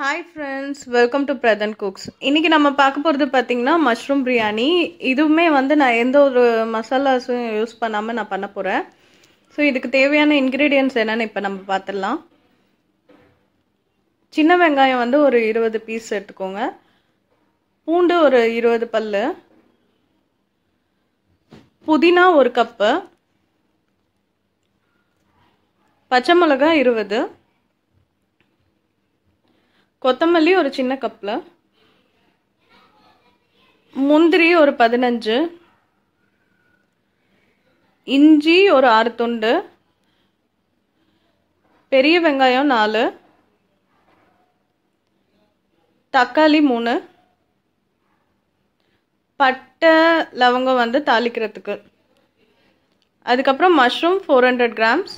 hi friends welcome to Pradhan cooks இன்றைக்கி நம்ம பார்க்க போகிறது பார்த்திங்கன்னா மஷ்ரூம் பிரியாணி இதுவுமே வந்து நான் எந்த ஒரு மசாலாஸும் யூஸ் பண்ணாமல் நான் பண்ண போகிறேன் ஸோ இதுக்கு தேவையான இன்க்ரீடியன்ஸ் என்னென்னு இப்போ நம்ம பார்த்துடலாம் சின்ன வெங்காயம் வந்து ஒரு இருபது பீஸ் எடுத்துக்கோங்க பூண்டு ஒரு இருபது பல் புதினா ஒரு கப்பு பச்சை மிளகா இருபது கொத்தமல்லி ஒரு சின்ன கப்பில் முந்திரி ஒரு பதினஞ்சு இஞ்சி ஒரு ஆறு துண்டு பெரிய வெங்காயம் நாலு தக்காளி மூணு பட்டை லவங்கம் வந்து தாளிக்கிறதுக்கு அதுக்கப்புறம் mushroom four hundred grams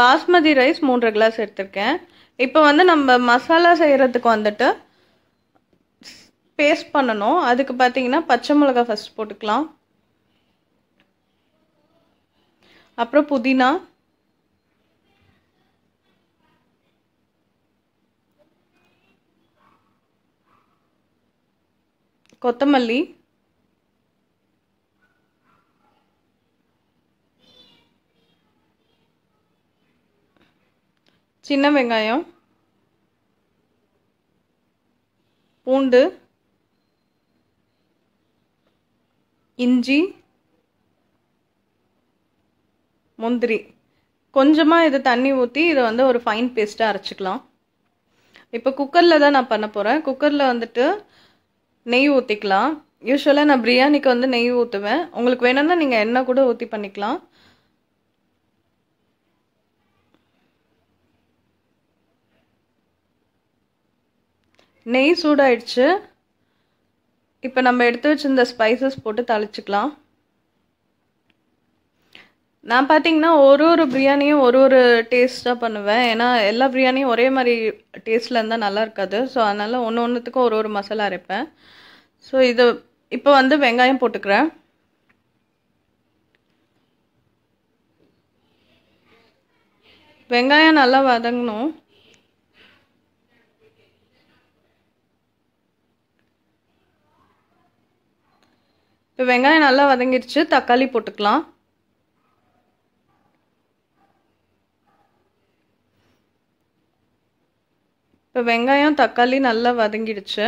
basmati rice மூன்றரை கிளாஸ் எடுத்திருக்கேன் இப்போ வந்து நம்ம மசாலா செய்கிறதுக்கு வந்துட்டு பேஸ்ட் பண்ணணும் அதுக்கு பார்த்தீங்கன்னா பச்சை மிளகா ஃபஸ்ட் போட்டுக்கலாம் அப்புறம் புதினா கொத்தமல்லி சின்ன வெங்காயம் பூண்டு இஞ்சி முந்திரி கொஞ்சமாக இது தண்ணி ஊற்றி இதை வந்து ஒரு ஃபைன் பேஸ்ட்டாக அரைச்சிக்கலாம் இப்போ குக்கரில் தான் நான் பண்ண போகிறேன் குக்கரில் வந்துட்டு நெய் ஊற்றிக்கலாம் யூஸ்வலாக நான் பிரியாணிக்கு வந்து நெய் ஊற்றுவேன் உங்களுக்கு வேணும்னா நீங்கள் எண்ணெய் கூட ஊற்றி பண்ணிக்கலாம் நெய் சூடாயிடுச்சு இப்போ நம்ம எடுத்து வச்சுருந்த ஸ்பைசஸ் போட்டு தளிச்சுக்கலாம் நான் பார்த்தீங்கன்னா ஒரு ஒரு பிரியாணியும் ஒரு ஒரு டேஸ்ட்டாக பண்ணுவேன் ஏன்னா எல்லா பிரியாணியும் ஒரே மாதிரி டேஸ்ட்டில் இருந்தால் நல்லா இருக்காது ஸோ அதனால் ஒன்று ஒன்றுத்துக்கும் ஒரு ஒரு மசாலா அரைப்பேன் ஸோ இது இப்போ வந்து வெங்காயம் போட்டுக்கிறேன் வெங்காயம் நல்லா வதங்கணும் இப்போ வெங்காயம் நல்லா வதங்கிடுச்சு தக்காளி போட்டுக்கலாம் இப்போ வெங்காயம் தக்காளி நல்லா வதங்கிடுச்சு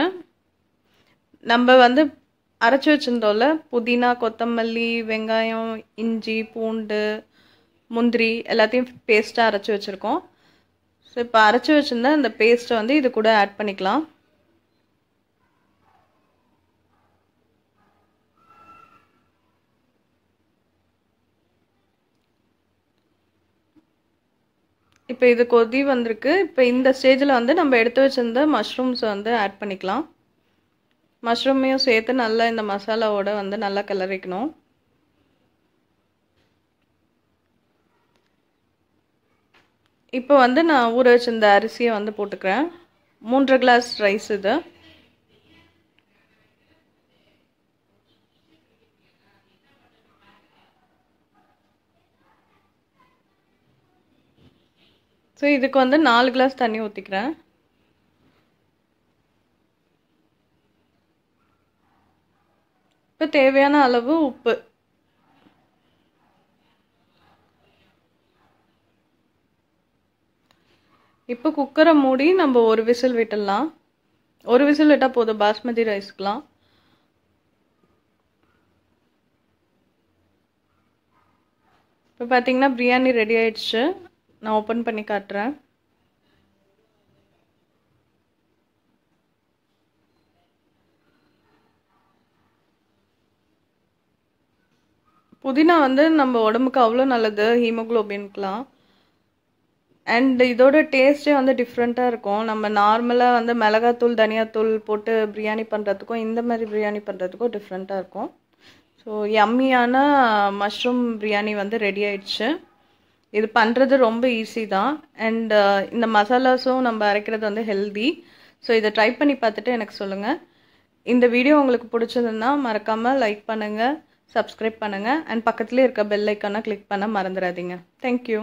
நம்ம வந்து அரைச்சி வச்சுருந்தோம்ல புதினா கொத்தமல்லி வெங்காயம் இஞ்சி பூண்டு முந்திரி எல்லாத்தையும் பேஸ்ட்டாக அரைச்சி வச்சுருக்கோம் ஸோ இப்போ அரைச்சி வச்சுருந்தா இந்த பேஸ்ட்டை வந்து இது கூட ஆட் பண்ணிக்கலாம் இப்போ இது கொதி வந்திருக்கு இப்போ இந்த ஸ்டேஜில் வந்து நம்ம எடுத்து வச்சுருந்த மஷ்ரூம்ஸ் வந்து ஆட் பண்ணிக்கலாம் மஷ்ரூமையும் சேர்த்து நல்லா இந்த மசாலாவோட வந்து நல்லா கிளறிக்கணும் இப்போ வந்து நான் ஊற வச்சிருந்த அரிசியை வந்து போட்டுக்கிறேன் மூன்றரை கிளாஸ் ரைஸ் இது ஸோ இதுக்கு வந்து நாலு கிளாஸ் தண்ணி ஊற்றிக்கிறேன் இப்போ தேவையான அளவு உப்பு இப்போ குக்கரை மூடி நம்ம ஒரு விசில் விட்டுடலாம் ஒரு விசில் விட்டால் போதும் பாஸ்மதி ரைஸ்க்குலாம் இப்போ பார்த்தீங்கன்னா பிரியாணி ரெடி ஆயிடுச்சு நான் ஓப்பன் பண்ணி காட்டுறேன் புதினா வந்து நம்ம உடம்புக்கு அவ்வளோ நல்லது ஹீமோக்ளோபின்க்கெலாம் அண்ட் இதோட டேஸ்ட்டே வந்து டிஃப்ரெண்ட்டாக இருக்கும் நம்ம நார்மலாக வந்து மிளகாத்தூள் தனியாத்தூள் போட்டு பிரியாணி பண்ணுறதுக்கும் இந்த மாதிரி பிரியாணி பண்ணுறதுக்கும் டிஃப்ரெண்ட்டாக இருக்கும் ஸோ யம்மியான மஷ்ரூம் பிரியாணி வந்து ரெடி ஆயிடுச்சு இது பண்ணுறது ரொம்ப ஈஸி தான் அண்ட் uh, இந்த மசாலாஸும் நம்ம அரைக்கிறது வந்து ஹெல்தி ஸோ இதை ட்ரை பண்ணி பார்த்துட்டு எனக்கு சொல்லுங்கள் இந்த வீடியோ உங்களுக்கு பிடிச்சதுன்னா மறக்காமல் லைக் பண்ணுங்கள் சப்ஸ்கிரைப் பண்ணுங்கள் அண்ட் பக்கத்துலேயே இருக்க பெல் ஐக்கானை கிளிக் பண்ண மறந்துடாதீங்க தேங்க்யூ